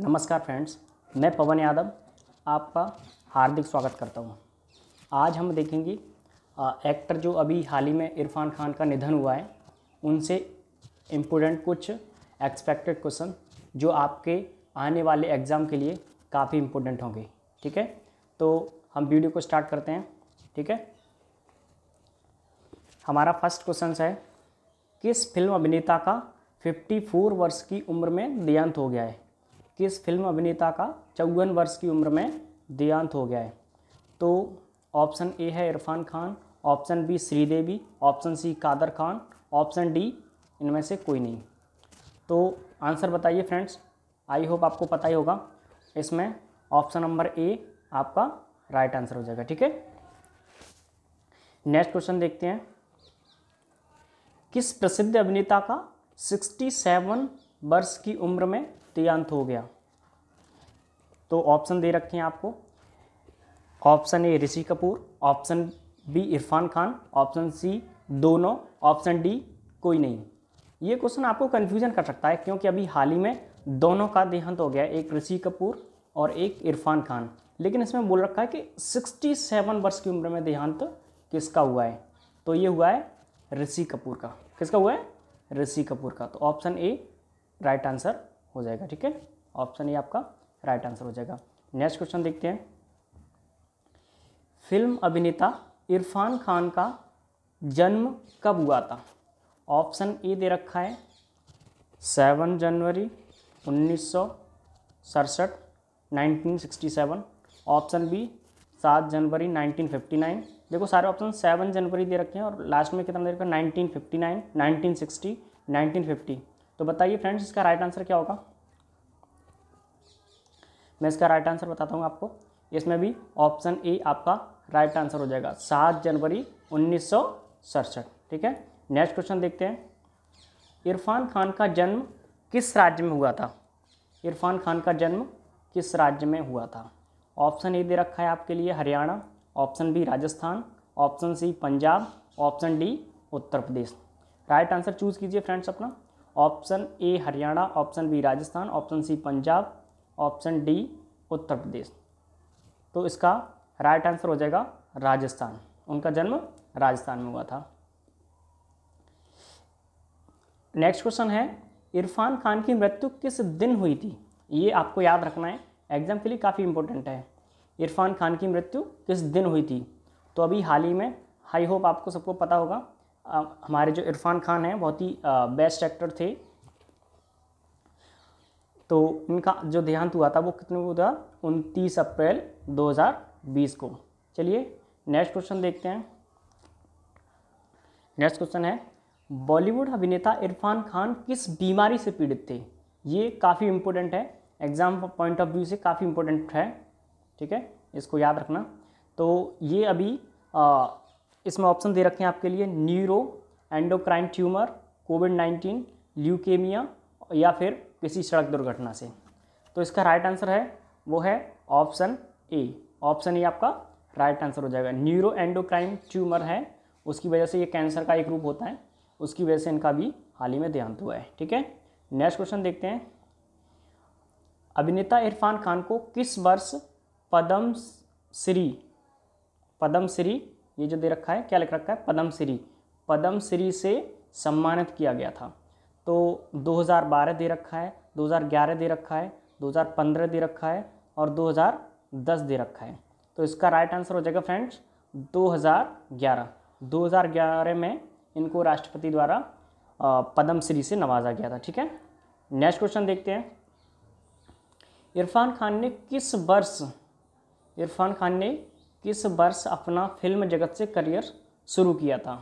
नमस्कार फ्रेंड्स मैं पवन यादव आपका हार्दिक स्वागत करता हूँ आज हम देखेंगे आ, एक्टर जो अभी हाल ही में इरफान खान का निधन हुआ है उनसे इम्पोर्टेंट कुछ एक्सपेक्टेड क्वेश्चन जो आपके आने वाले एग्ज़ाम के लिए काफ़ी इम्पोर्टेंट होंगे ठीक है तो हम वीडियो को स्टार्ट करते हैं ठीक है हमारा फर्स्ट क्वेश्चन है किस फिल्म अभिनेता का 54 वर्ष की उम्र में देहांत हो गया है किस फिल्म अभिनेता का चौवन वर्ष की उम्र में देहांत हो गया है तो ऑप्शन ए है Irfan Khan option B Sridevi option C Kader Khan option D इनमें से कोई नहीं तो आंसर बताइए फ्रेंड्स आई होप आपको पता ही होगा इसमें ऑप्शन नंबर ए आपका राइट आंसर हो जाएगा ठीक है नेक्स्ट क्वेश्चन देखते हैं किस प्रसिद्ध अभिनेता का सिक्सटी सेवन वर्ष की उम्र में देहांत हो गया तो ऑप्शन दे रखे हैं आपको option A Rishi Kapoor option B Irfan Khan option C दोनों ऑप्शन डी कोई नहीं ये क्वेश्चन आपको कन्फ्यूजन कर सकता है क्योंकि अभी हाल ही में दोनों का देहांत हो गया एक ऋषि कपूर और एक इरफान खान लेकिन इसमें बोल रखा है कि 67 वर्ष की उम्र में देहांत किसका हुआ है तो ये हुआ है ऋषि कपूर का किसका हुआ है ऋषि कपूर का तो ऑप्शन ए राइट आंसर हो जाएगा ठीक है ऑप्शन ए आपका राइट आंसर हो जाएगा नेक्स्ट क्वेश्चन देखते हैं फिल्म अभिनेता इरफान खान का जन्म कब हुआ था ऑप्शन ए दे रखा है सेवन जनवरी उन्नीस सौ सड़सठ nineteen sixty seven option B सात जनवरी नाइनटीन फिफ्टी नाइन देखो सारे ऑप्शन सेवन जनवरी दे रखे हैं और लास्ट में कितना दे रखा है nineteen fifty nine nineteen sixty nineteen fifty तो बताइए फ्रेंड्स इसका राइट आंसर क्या होगा मैं इसका राइट आंसर बताता हूँ आपको इसमें भी ऑप्शन ए आपका राइट आंसर हो जाएगा सात जनवरी उन्नीस ठीक है नेक्स्ट क्वेश्चन देखते हैं इरफान खान का जन्म किस राज्य में हुआ था इरफान खान का जन्म किस राज्य में हुआ था ऑप्शन ए दे रखा है आपके लिए Haryana option B Rajasthan option C Punjab option D Uttar Pradesh right answer choose कीजिए फ्रेंड्स अपना option A Haryana option B Rajasthan option C Punjab option D Uttar Pradesh तो इसका राइट आंसर हो जाएगा राजस्थान उनका जन्म राजस्थान में हुआ था नेक्स्ट क्वेश्चन है इरफान खान की मृत्यु किस दिन हुई थी ये आपको याद रखना है एग्जाम के लिए काफ़ी इंपॉर्टेंट है इरफान खान की मृत्यु किस दिन हुई थी तो अभी हाल ही में आई होप आपको सबको पता होगा हमारे जो इरफान खान हैं बहुत ही बेस्ट एक्टर थे तो इनका जो देहांत हुआ था वो कितने को था उनतीस अप्रैल 2020 को चलिए नेक्स्ट क्वेश्चन देखते हैं नेक्स्ट क्वेश्चन है बॉलीवुड अभिनेता इरफान खान किस बीमारी से पीड़ित थे ये काफ़ी इम्पोर्टेंट है एग्ज़ाम पॉइंट ऑफ व्यू से काफ़ी इम्पोर्टेंट है ठीक है इसको याद रखना तो ये अभी इसमें ऑप्शन दे रखे हैं आपके लिए neuro endocrine tumour COVID nineteen leukaemia या फिर किसी सड़क दुर्घटना से तो इसका राइट आंसर है वो है ऑप्शन ए ऑप्शन ए आपका राइट आंसर हो जाएगा न्यूरो एंडोक्राइन ट्यूमर है उसकी वजह से ये कैंसर का एक रूप होता है उसकी वजह से इनका भी हाल ही में देहांत हुआ है ठीक है नेक्स्ट क्वेश्चन देखते हैं अभिनेता इरफान खान को किस वर्ष पदम श्री पदम श्री ये जो दे रखा है क्या लिख रखा है पदम श्री पदम श्री से सम्मानित किया गया था तो 2012 दे रखा है 2011 दे रखा है 2015 दे रखा है और 2010 दे रखा है तो इसका राइट आंसर हो जाएगा फ्रेंड्स 2011 2011 में इनको राष्ट्रपति द्वारा पद्मश्री श्री से नवाजा गया था ठीक है नेक्स्ट क्वेश्चन देखते हैं इरफान खान ने किस वर्ष इरफान खान ने किस वर्ष अपना फिल्म जगत से करियर शुरू किया था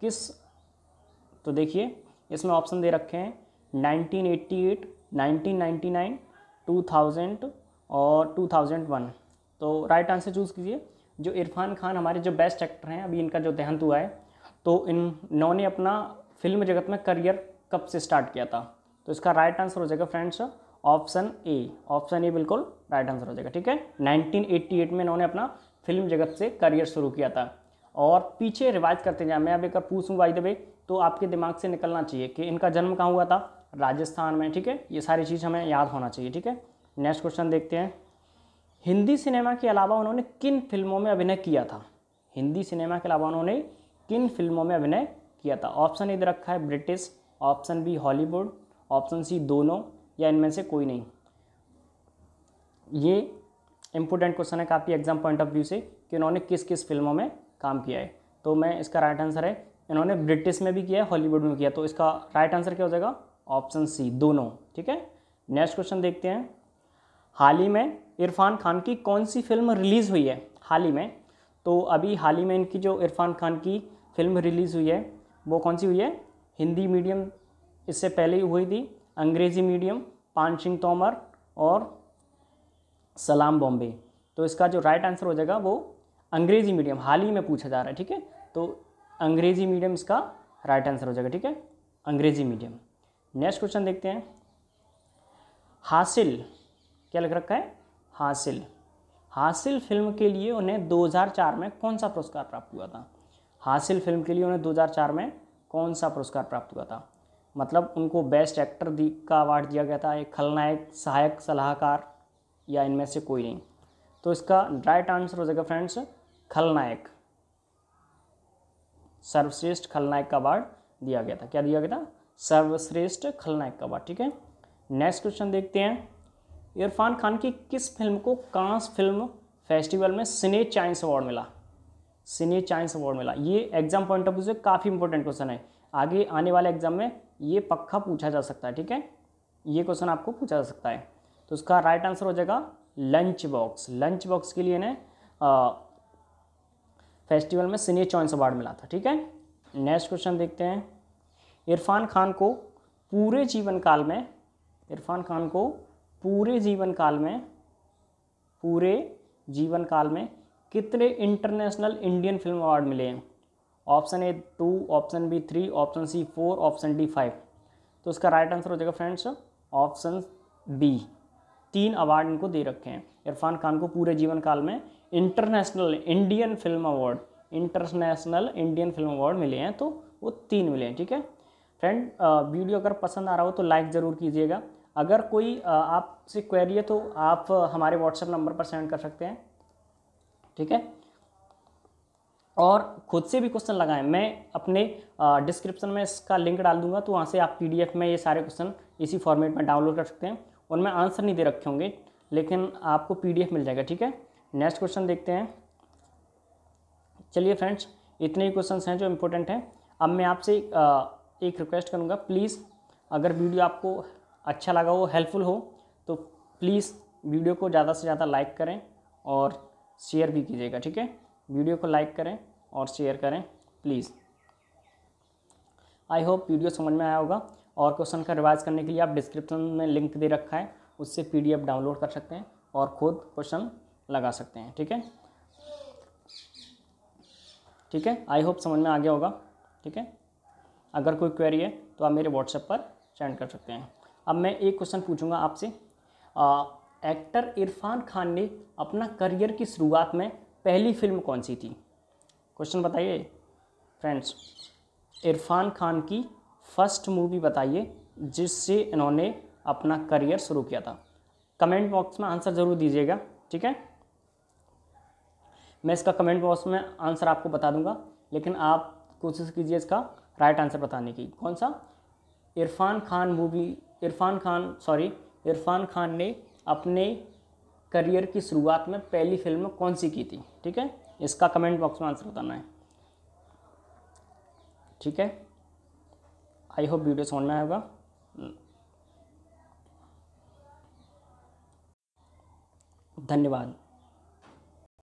किस तो देखिए इसमें ऑप्शन दे रखे हैं 1988, 1999, 2000 और 2001 तो राइट आंसर चूज़ कीजिए जो इरफान खान हमारे जो बेस्ट एक्टर हैं अभी इनका जो देहांत हुआ है तो इन इन्होंने अपना फिल्म जगत में करियर कब से स्टार्ट किया था तो इसका राइट आंसर हो जाएगा friends option A option A बिल्कुल राइट आंसर हो जाएगा ठीक है 1988 में इन्होंने अपना फिल्म जगत से करियर शुरू किया था और पीछे रिवाइज करते जाए मैं अब एक पूछूँ वाई दबे तो आपके दिमाग से निकलना चाहिए कि इनका जन्म कहाँ हुआ था राजस्थान में ठीक है ये सारी चीज़ हमें याद होना चाहिए ठीक है नेक्स्ट क्वेश्चन देखते हैं हिंदी सिनेमा के अलावा उन्होंने किन फिल्मों में अभिनय किया था हिंदी सिनेमा के अलावा उन्होंने किन फिल्मों में अभिनय किया था ऑप्शन ए दे रखा है British option B Hollywood option C दोनों या इनमें से कोई नहीं ये इम्पोर्टेंट क्वेश्चन है काफ़ी एग्जाम पॉइंट ऑफ व्यू से कि इन्होंने किस किस फिल्मों में काम किया है तो मैं इसका राइट आंसर है इन्होंने ब्रिटिश में भी किया है हॉलीवुड में किया तो इसका राइट आंसर क्या हो जाएगा ऑप्शन सी दोनों ठीक है नेक्स्ट क्वेश्चन देखते हैं हाल ही में इरफान खान की कौन सी फिल्म रिलीज़ हुई है हाल ही में तो अभी हाल ही में इनकी जो इरफान खान की फिल्म रिलीज़ हुई है वो कौन सी हुई है हिंदी मीडियम इससे पहले ही हुई थी अंग्रेज़ी मीडियम पान सिंह तोमर और सलाम बॉम्बे तो इसका जो राइट आंसर हो जाएगा वो अंग्रेजी मीडियम हाल ही में पूछा जा रहा है ठीक है तो अंग्रेजी मीडियम इसका राइट आंसर हो जाएगा ठीक है अंग्रेजी मीडियम नेक्स्ट क्वेश्चन देखते हैं हासिल क्या लग रखा है हासिल हासिल फिल्म के लिए उन्हें 2004 में कौन सा पुरस्कार प्राप्त हुआ था हासिल फिल्म के लिए उन्हें 2004 में कौन सा पुरस्कार प्राप्त हुआ था मतलब उनको बेस्ट एक्टर दी का अवार्ड दिया गया था एक खलनायक सहायक सलाहकार या इनमें से कोई नहीं तो इसका राइट आंसर हो जाएगा फ्रेंड्स खलनायक सर्वश्रेष्ठ खलनायक का अवार्ड दिया गया था क्या दिया गया था सर्वश्रेष्ठ खलनायक का अवार्ड ठीक है नेक्स्ट क्वेश्चन देखते हैं इरफान खान की किस फिल्म को कांस फिल्म फेस्टिवल में सिने चाइंस अवार्ड मिला सिने चाइंस अवार्ड मिला ये एग्जाम पॉइंट ऑफ व्यू से काफ़ी इंपॉर्टेंट क्वेश्चन है आगे आने वाले एग्जाम में ये पक्का पूछा जा सकता है ठीक है ये क्वेश्चन आपको पूछा जा सकता है तो उसका राइट आंसर हो जाएगा लंच बॉक्स लंच बॉक्स के लिए इन्हें फेस्टिवल में सीनियर चॉइस अवार्ड मिला था ठीक है नेक्स्ट क्वेश्चन देखते हैं इरफान खान को पूरे जीवन काल में इरफान खान को पूरे जीवन काल में पूरे जीवन काल में कितने इंटरनेशनल इंडियन फिल्म अवार्ड मिले हैं option A two option B three option C four option D five तो उसका राइट आंसर हो जाएगा फ्रेंड्स ऑप्शन बी तीन अवार्ड इनको दे रखे हैं इरफान खान को पूरे जीवन काल में international Indian film award international Indian film award मिले हैं तो वो तीन मिले हैं ठीक है फ्रेंड वीडियो अगर पसंद आ रहा हो तो लाइक ज़रूर कीजिएगा अगर कोई आपसे क्वेरी है तो आप हमारे व्हाट्सएप नंबर पर सेंड कर सकते हैं ठीक है और खुद से भी क्वेश्चन लगाएं मैं अपने डिस्क्रिप्शन में इसका लिंक डाल दूंगा तो वहाँ से आप पीडीएफ में ये सारे क्वेश्चन इसी फॉर्मेट में डाउनलोड कर सकते हैं उनमें आंसर नहीं दे रखे होंगे लेकिन आपको पीडीएफ मिल जाएगा ठीक है नेक्स्ट क्वेश्चन देखते हैं चलिए फ्रेंड्स इतने ही क्वेश्चन हैं जो इम्पोर्टेंट हैं अब मैं आपसे एक रिक्वेस्ट करूँगा प्लीज़ अगर वीडियो आपको अच्छा लगा हो हेल्पफुल हो तो प्लीज़ वीडियो को ज़्यादा से ज़्यादा लाइक करें और शेयर भी कीजिएगा ठीक है वीडियो को लाइक करें और शेयर करें प्लीज़ आई होप वीडियो समझ में आया होगा और क्वेश्चन का रिवाइज करने के लिए आप डिस्क्रिप्शन में लिंक दे रखा है उससे पी डाउनलोड कर सकते हैं और खुद क्वेश्चन लगा सकते हैं ठीक है ठीक है आई होप समझ में आ गया होगा ठीक है अगर कोई क्वेरी है तो आप मेरे व्हाट्सएप पर सेंड कर सकते हैं अब मैं एक क्वेश्चन पूछूंगा आपसे एक्टर इरफान खान ने अपना करियर की शुरुआत में पहली फिल्म कौन सी थी क्वेश्चन बताइए फ्रेंड्स इरफान खान की फर्स्ट मूवी बताइए जिससे इन्होंने अपना करियर शुरू किया था कमेंट बॉक्स में आंसर ज़रूर दीजिएगा ठीक है मैं इसका कमेंट बॉक्स में आंसर आपको बता दूंगा लेकिन आप कोशिश कीजिए इसका राइट आंसर बताने की कौन सा इरफान खान मूवी इरफान खान सॉरी इरफान खान ने अपने करियर की शुरुआत में पहली फिल्म कौन सी की थी ठीक है इसका कमेंट बॉक्स में आंसर बताना है ठीक है आई होप वीडियो समझ में आएगा धन्यवाद